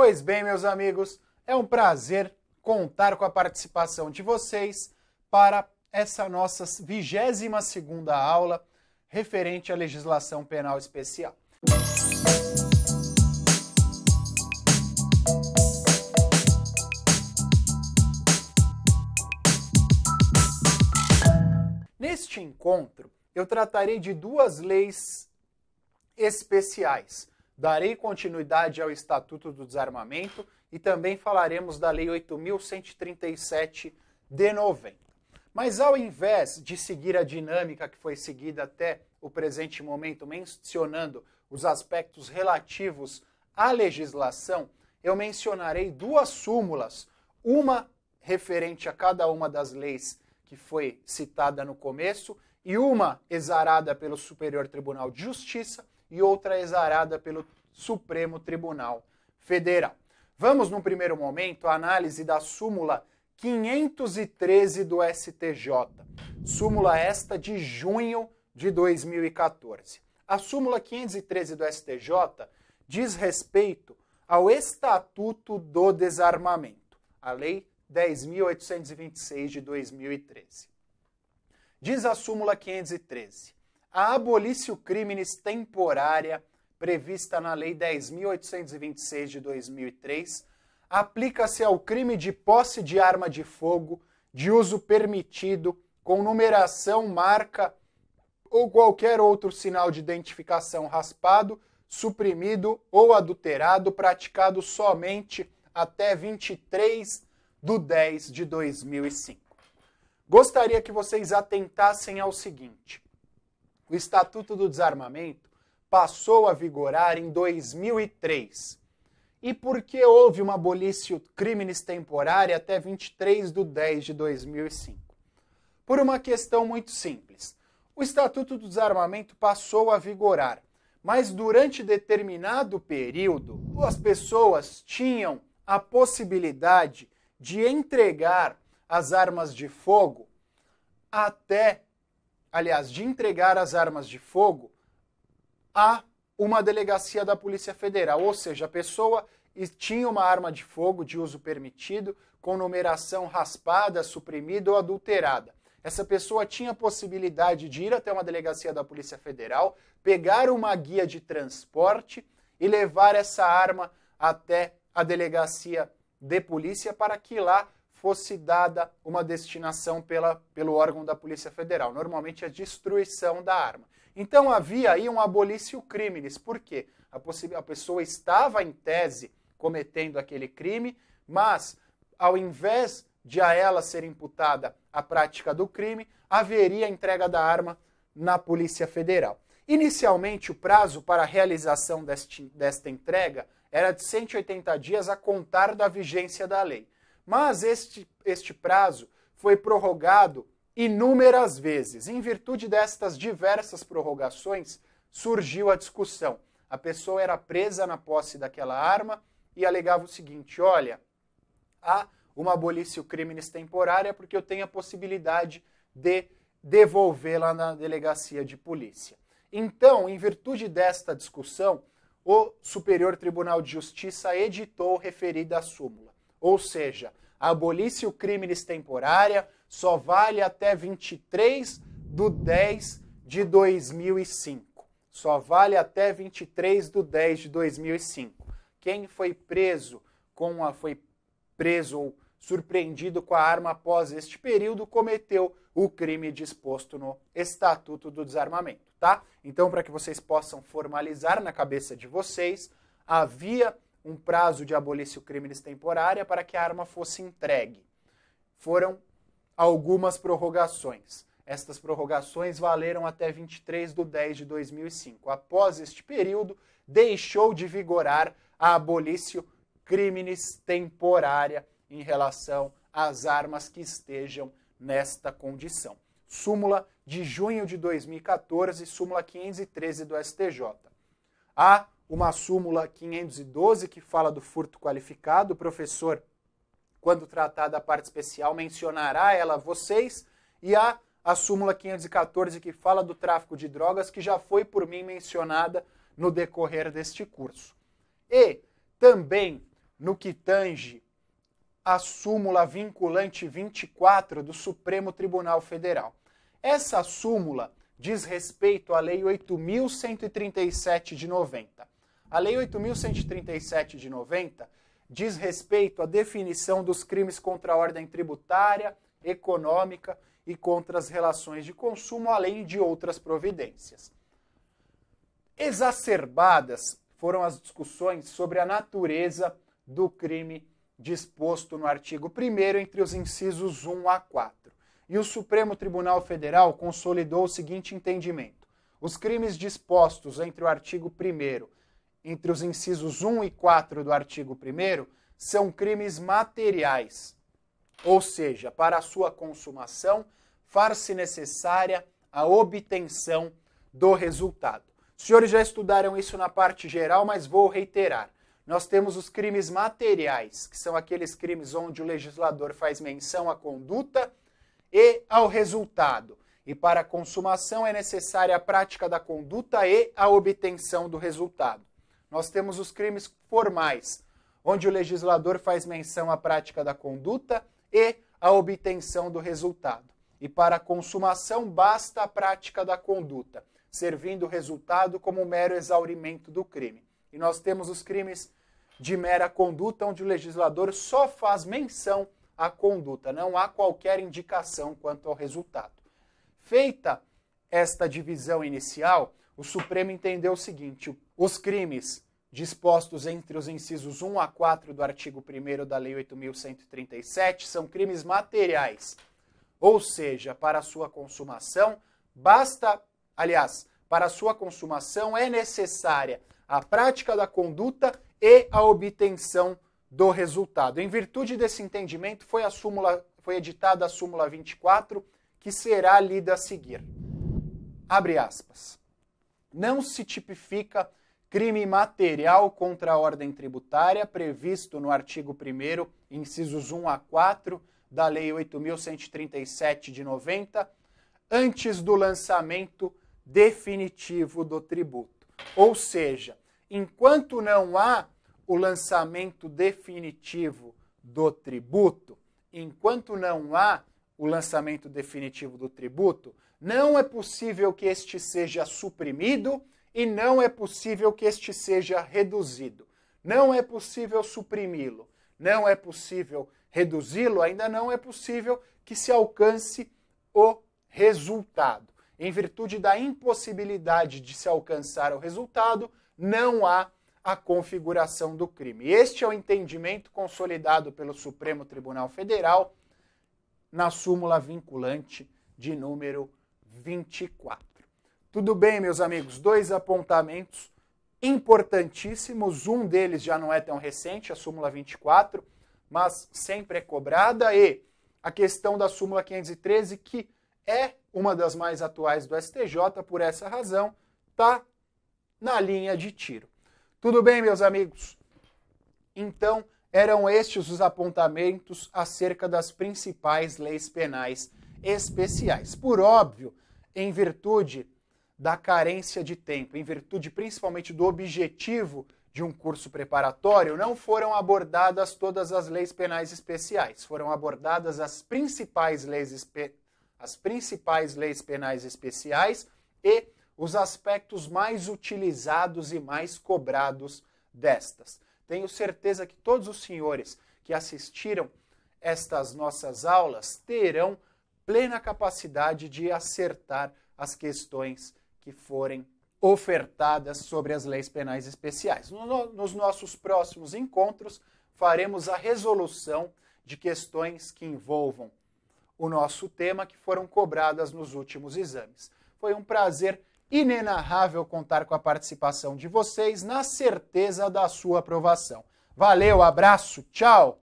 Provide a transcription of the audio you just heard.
Pois bem, meus amigos, é um prazer contar com a participação de vocês para essa nossa 22ª aula referente à legislação penal especial. Neste encontro, eu tratarei de duas leis especiais darei continuidade ao Estatuto do Desarmamento e também falaremos da Lei 8.137 de 90. Mas ao invés de seguir a dinâmica que foi seguida até o presente momento, mencionando os aspectos relativos à legislação, eu mencionarei duas súmulas, uma referente a cada uma das leis que foi citada no começo e uma exarada pelo Superior Tribunal de Justiça e outra é exarada pelo Supremo Tribunal Federal. Vamos, num primeiro momento, à análise da súmula 513 do STJ, súmula esta de junho de 2014. A súmula 513 do STJ diz respeito ao Estatuto do Desarmamento, a Lei 10.826 de 2013. Diz a súmula 513: a abolício crimes temporária prevista na Lei 10.826 de 2003 aplica-se ao crime de posse de arma de fogo de uso permitido com numeração, marca ou qualquer outro sinal de identificação raspado, suprimido ou adulterado praticado somente até 23 de 10 de 2005. Gostaria que vocês atentassem ao seguinte o Estatuto do Desarmamento passou a vigorar em 2003. E por que houve uma abolício crimes temporária até 23 de 10 de 2005? Por uma questão muito simples. O Estatuto do Desarmamento passou a vigorar, mas durante determinado período, as pessoas tinham a possibilidade de entregar as armas de fogo até aliás, de entregar as armas de fogo a uma delegacia da Polícia Federal. Ou seja, a pessoa tinha uma arma de fogo de uso permitido, com numeração raspada, suprimida ou adulterada. Essa pessoa tinha a possibilidade de ir até uma delegacia da Polícia Federal, pegar uma guia de transporte e levar essa arma até a delegacia de polícia para que lá fosse dada uma destinação pela, pelo órgão da Polícia Federal, normalmente a é destruição da arma. Então havia aí um abolício criminis. por quê? A, a pessoa estava, em tese, cometendo aquele crime, mas ao invés de a ela ser imputada a prática do crime, haveria entrega da arma na Polícia Federal. Inicialmente, o prazo para a realização deste, desta entrega era de 180 dias a contar da vigência da lei. Mas este, este prazo foi prorrogado inúmeras vezes. Em virtude destas diversas prorrogações, surgiu a discussão. A pessoa era presa na posse daquela arma e alegava o seguinte: olha, há uma abolício crimes temporária porque eu tenho a possibilidade de devolvê-la na delegacia de polícia. Então, em virtude desta discussão, o Superior Tribunal de Justiça editou referida súmula. Ou seja, abolisse o crimes temporária só vale até 23 do 10 de 2005. Só vale até 23 do 10 de 2005. Quem foi preso com a foi preso ou surpreendido com a arma após este período cometeu o crime disposto no Estatuto do Desarmamento, tá? Então, para que vocês possam formalizar na cabeça de vocês, havia um prazo de abolício crimes temporária para que a arma fosse entregue. Foram algumas prorrogações. Estas prorrogações valeram até 23 de 10 de 2005. Após este período, deixou de vigorar a abolício crimes temporária em relação às armas que estejam nesta condição. Súmula de junho de 2014, súmula 513 do STJ. A uma súmula 512 que fala do furto qualificado. O professor, quando tratar da parte especial, mencionará ela a vocês. E a, a súmula 514 que fala do tráfico de drogas, que já foi por mim mencionada no decorrer deste curso. E também no que tange a súmula vinculante 24 do Supremo Tribunal Federal. Essa súmula diz respeito à Lei 8.137 de 90. A Lei 8.137 de 90 diz respeito à definição dos crimes contra a ordem tributária, econômica e contra as relações de consumo, além de outras providências. Exacerbadas foram as discussões sobre a natureza do crime disposto no artigo 1 entre os incisos 1 a 4. E o Supremo Tribunal Federal consolidou o seguinte entendimento: os crimes dispostos entre o artigo 1 entre os incisos 1 e 4 do artigo 1 são crimes materiais, ou seja, para a sua consumação far-se necessária a obtenção do resultado. Os senhores já estudaram isso na parte geral, mas vou reiterar. Nós temos os crimes materiais, que são aqueles crimes onde o legislador faz menção à conduta e ao resultado. E para a consumação é necessária a prática da conduta e a obtenção do resultado. Nós temos os crimes formais, onde o legislador faz menção à prática da conduta e à obtenção do resultado. E para a consumação basta a prática da conduta, servindo o resultado como um mero exaurimento do crime. E nós temos os crimes de mera conduta, onde o legislador só faz menção à conduta, não há qualquer indicação quanto ao resultado. Feita esta divisão inicial, o Supremo entendeu o seguinte: os crimes dispostos entre os incisos 1 a 4 do artigo 1 da Lei 8.137 são crimes materiais. Ou seja, para sua consumação, basta. Aliás, para sua consumação é necessária a prática da conduta e a obtenção do resultado. Em virtude desse entendimento, foi, a súmula, foi editada a súmula 24, que será lida a seguir. Abre aspas não se tipifica crime material contra a ordem tributária previsto no artigo 1 incisos 1 a 4 da Lei 8.137 de 90, antes do lançamento definitivo do tributo. Ou seja, enquanto não há o lançamento definitivo do tributo, enquanto não há o lançamento definitivo do tributo, não é possível que este seja suprimido e não é possível que este seja reduzido. Não é possível suprimi-lo, não é possível reduzi-lo, ainda não é possível que se alcance o resultado. Em virtude da impossibilidade de se alcançar o resultado, não há a configuração do crime. Este é o entendimento consolidado pelo Supremo Tribunal Federal na súmula vinculante de número 24. Tudo bem, meus amigos, dois apontamentos importantíssimos. Um deles já não é tão recente, a súmula 24, mas sempre é cobrada, e a questão da súmula 513, que é uma das mais atuais do STJ, por essa razão, está na linha de tiro. Tudo bem, meus amigos? Então, eram estes os apontamentos acerca das principais leis penais especiais. Por óbvio, em virtude da carência de tempo, em virtude principalmente do objetivo de um curso preparatório, não foram abordadas todas as leis penais especiais, foram abordadas as principais leis, as principais leis penais especiais e os aspectos mais utilizados e mais cobrados destas. Tenho certeza que todos os senhores que assistiram estas nossas aulas terão plena capacidade de acertar as questões que forem ofertadas sobre as leis penais especiais. nos nossos próximos encontros, faremos a resolução de questões que envolvam o nosso tema que foram cobradas nos últimos exames. Foi um prazer inenarrável contar com a participação de vocês na certeza da sua aprovação. Valeu, abraço, tchau!